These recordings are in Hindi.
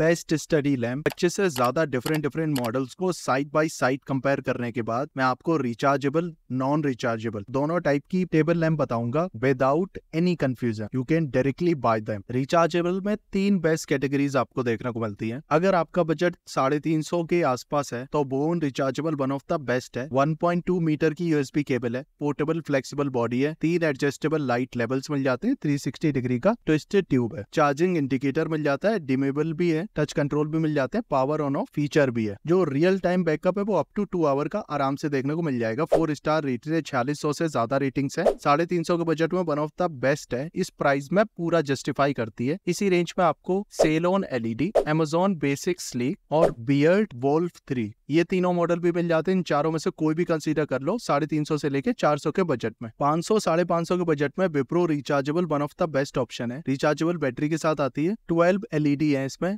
बेस्ट स्टडी लैम्प अच्छे से ज्यादा डिफरेंट डिफरेंट मॉडल्स को साइड बाय साइड कंपेयर करने के बाद मैं आपको रिचार्जेबल नॉन रिचार्जेबल दोनों टाइप की टेबल लैम्प बताऊंगा without any confusion you can directly buy them rechargeable में तीन बेस्ट कैटेगरीज आपको देखने को मिलती है अगर आपका बजट साढ़े तीन सौ के आसपास है तो बोन rechargeable one of the best है वन पॉइंट टू मीटर की यूएसबी केबल है पोर्टेबल फ्लेक्सीबल बॉडी है तीन एडजस्टेबल लाइट लेवल्स मिल जाते हैं थ्री सिक्सटी डिग्री का ट्विस्टेड ट्यूब है चार्जिंग इंडिकेटर मिल जाता है डिमेबल भी है टच कंट्रोल भी मिल जाते हैं पावर ऑन ऑफ फीचर भी है जो रियल टाइम बैकअप है वो अप टू टू आवर का आराम से देखने को मिल जाएगा फोर स्टार रेटिंग है छियालीस से ज्यादा रेटिंग है साढ़े तीन सौ के बजट में वन ऑफ द बेस्ट है इस प्राइस में पूरा जस्टिफाई करती है इसी रेंज में आपको सेलोन एलईडी एमेजोन बेसिक स्लीक और बियर्ड वोल्फ थ्री ये तीनों मॉडल भी मिल जाते हैं इन चारों में से कोई भी कंसीडर कर लो साढ़े तीन सौ से लेके चार सौ के बजट में पांच सौ साढ़े पांच सौ के बजट में Wipro rechargeable one of the best option है रिचार्जेबल बैटरी के साथ आती है ट्वेल्व एलईडी है इसमें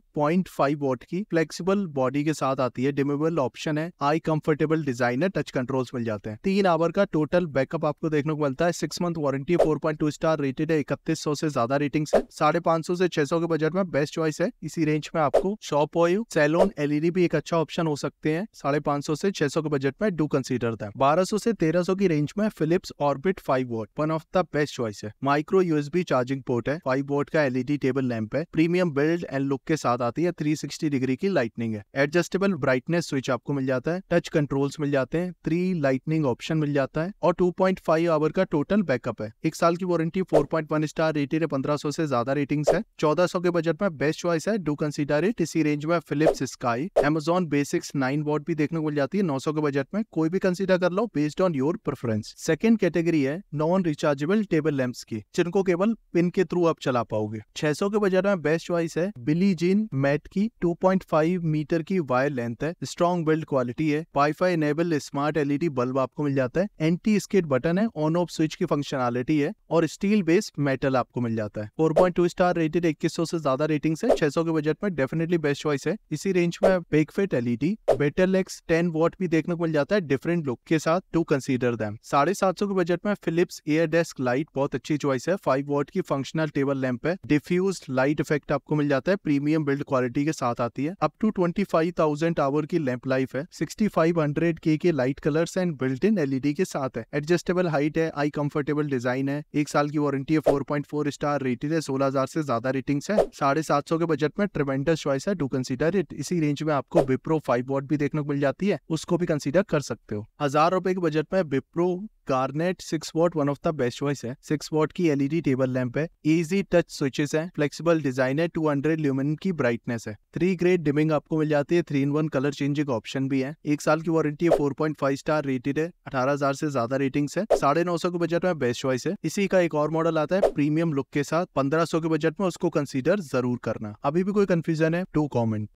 फाइव वॉट की फ्लेक्सिबल बॉडी के साथ आती है डिमेबल ऑप्शन है आई कंफर्टेबल डिजाइन है टच कंट्रोल्स मिल जाते हैं तीन आवर का टोटल बैकअप आपको देखने को मिलता है six month warranty four point two star rated है इकतीस सौ से ज्यादा रेटिंग है साढ़े पांच सौ से छह सौ के बजट में बेस्ट चॉइस है इसी रेंज में आपको शॉप ऑय सैलोन एलईडी भी एक अच्छा ऑप्शन हो सकते हैं साढ़े पांच सौ से छह सौ के बजट में डू कंसिडर था बारह सौ से तेरह सौ की रेंज में Philips orbit five watt one of the best choice है माइक्रो यूएसबी चार्जिंग पोर्ट है फाइव वोट का एलईडी टेबल लैंप है प्रीमियम बिल्ड एंड लुक के साथ बताती है 360 डिग्री की लाइटनिंग है एडजस्टेबल ब्राइटनेस स्विच आपको मिल जाता है टच कंट्रोल्स मिल जाते हैं थ्री लाइटनिंग ऑप्शन मिल जाता है और 2.5 आवर का टोटल बैकअप है एक साल की वारंटी 4.1 स्टार रेटेड है 1500 से ज्यादा रेटिंग है 1400 के बजट में बेस्ट चॉइस है डू कंसिडर इट इसी रेंज में Philips sky Amazon basics nine watt भी देखने को मिल जाती है सौ के बजट में कोई भी कंसिडर कर लो based on your preference second category है नॉन रिचार्जेबल टेबल लैंप्स की जिनको केवल पिन के थ्रू आप चला पाओगे 600 के बजट में बेस्ट चॉइस है बिली जीन मैट की 2.5 मीटर की वायर लेंथ है स्ट्रॉन्ग बिल्ड क्वालिटी है WiFi enable smart LED bulb आपको मिल जाता है एंटी स्केट बटन है ऑन ऑफ स्विच की फंक्शनलिटी है और स्टील बेस्ड मेटल आपको मिल जाता है फोर स्टार रेटेड इक्कीस से ज्यादा रेटिंग है छह के बजट में डेफिनेटली बेस्ट चॉइस है इसी रेंज में बेग फिट एलईडी बेटर लेक्स टेन वॉट भी देखने को मिल जाता है डिफरेंट लुक के साथ टू कंसिडर दैम साढ़े सात सौ के बजट में फिलिप्स एयर डेस्क लाइट बहुत अच्छी चॉइस है फाइव वॉट की फंक्शनल टेबल लैंप है डिफ्यूज लाइट इफेक्ट आपको मिल जाता है प्रीमियम बिल्ड बिल्ड क्वालिटी के साथ आती है अप टू 25,000 आवर की लैंप लाइफ है 6500 के के light colours and built in LED के साथ है एडजस्टेबल हाइट है आई कंफर्टेबल डिजाइन है एक साल की वारंटी है 4.4 स्टार रेटेड है 16000 से ज्यादा रेटिंग्स है साढ़े सात सौ के बजट में ट्रिमेंडस चॉइस है टू कंसिडर इट इसी रेंज में आपको विप्रो फाइव वॉट भी देखने को मिल जाती है उसको भी कंसिडर कर सकते हो हजार रुपए के बजट में Wipro garnet six watt one of the best choice है सिक्स वॉट की एलईडी टेबल लैंप है इजी टच स्विचेस है फ्लेक्सिबल डिजाइन है टू हंड्रेड ल्यूमिन की ब्राइट ब्राइटनेस है थ्री ग्रेड डिमिंग आपको मिल जाती है three in one colour changing option भी है एक साल की वारंटी है four point five star rated है अठारह हजार से ज्यादा रेटिंग है साढ़े नौ सौ के बजट में बेस्ट चॉइस है इसी का एक और मॉडल आता है प्रीमियम लुक के साथ पंद्रह सौ के बजट में उसको कंसिडर जरूर करना अभी भी कोई कंफ्यूजन है टू कॉमेंट